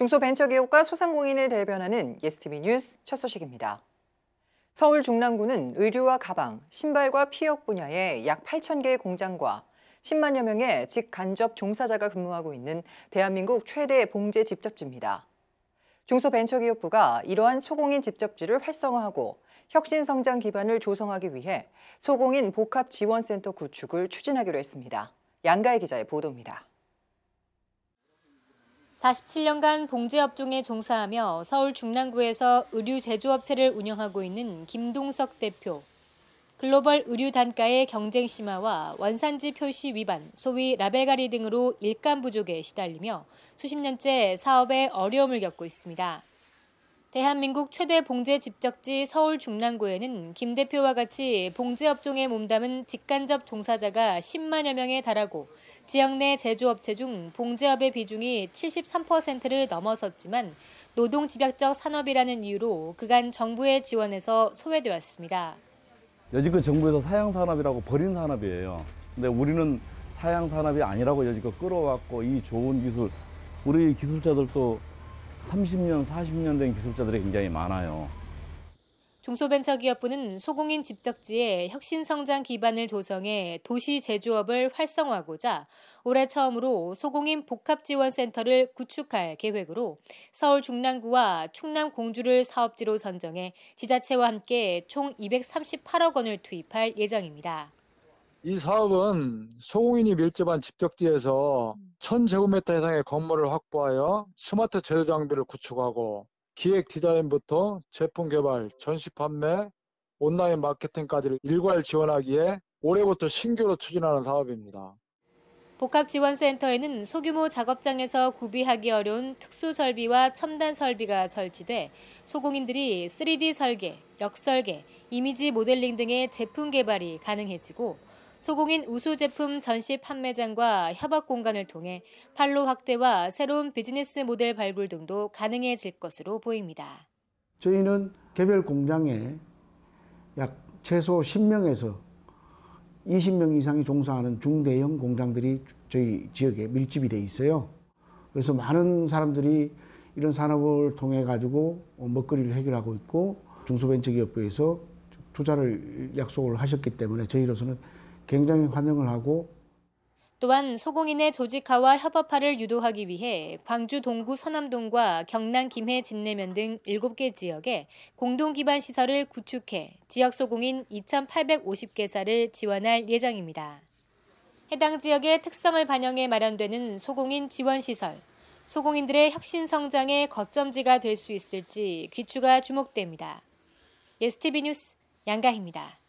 중소벤처기업과 소상공인을 대변하는 예스티비 뉴스 첫 소식입니다. 서울 중랑구는 의류와 가방, 신발과 피혁 분야에 약 8천 개의 공장과 10만여 명의 직간접 종사자가 근무하고 있는 대한민국 최대 봉제 집접지입니다. 중소벤처기업부가 이러한 소공인 집접지를 활성화하고 혁신성장 기반을 조성하기 위해 소공인 복합지원센터 구축을 추진하기로 했습니다. 양가희 기자의 보도입니다. 47년간 봉제업종에 종사하며 서울 중랑구에서 의류 제조업체를 운영하고 있는 김동석 대표. 글로벌 의류 단가의 경쟁 심화와 원산지 표시 위반, 소위 라벨가리 등으로 일감 부족에 시달리며 수십 년째 사업에 어려움을 겪고 있습니다. 대한민국 최대 봉제 집적지 서울 중랑구에는 김 대표와 같이 봉제 업종에 몸담은 직간접 종사자가 10만여 명에 달하고 지역 내 제조업체 중 봉제업의 비중이 73%를 넘어섰지만 노동 집약적 산업이라는 이유로 그간 정부의 지원에서 소외되었습니다. 여지껏 정부에서 사양 산업이라고 버린 산업이에요. 근데 우리는 사양 산업이 아니라고 여지껏 끌어왔고 이 좋은 기술 우리 기술자들도 30년, 40년 된 기술자들이 굉장히 많아요. 중소벤처기업부는 소공인 집적지에 혁신성장 기반을 조성해 도시 제조업을 활성화하고자 올해 처음으로 소공인 복합지원센터를 구축할 계획으로 서울 중랑구와 충남 공주를 사업지로 선정해 지자체와 함께 총 238억 원을 투입할 예정입니다. 이 사업은 소공인이 밀집한 집적지에서 1000제곱미터 음. 이상의 건물을 확보하여 스마트 제조 장비를 구축하고 기획 디자인부터 제품 개발, 전시 판매, 온라인 마케팅까지 를 일괄 지원하기에 올해부터 신규로 추진하는 사업입니다. 복합지원센터에는 소규모 작업장에서 구비하기 어려운 특수 설비와 첨단 설비가 설치돼 소공인들이 3D 설계, 역설계, 이미지 모델링 등의 제품 개발이 가능해지고 소공인 우수 제품 전시 판매장과 협업 공간을 통해 판로 확대와 새로운 비즈니스 모델 발굴 등도 가능해질 것으로 보입니다. 저희는 개별 공장에 약 최소 10명에서 20명 이상이 종사하는 중대형 공장들이 저희 지역에 밀집이 돼 있어요. 그래서 많은 사람들이 이런 산업을 통해 가지고 먹거리를 해결하고 있고 중소벤처기업부에서 투자를 약속을 하셨기 때문에 저희로서는 굉장히 환영을 하고 또한 소공인의 조직화와 협업화를 유도하기 위해 광주 동구 서남동과 경남 김해 진내면 등 7개 지역에 공동기반 시설을 구축해 지역 소공인 2,850개사를 지원할 예정입니다. 해당 지역의 특성을 반영해 마련되는 소공인 지원시설, 소공인들의 혁신 성장의 거점지가 될 수 있을지 귀추가 주목됩니다. STB 뉴스 양가희입니다.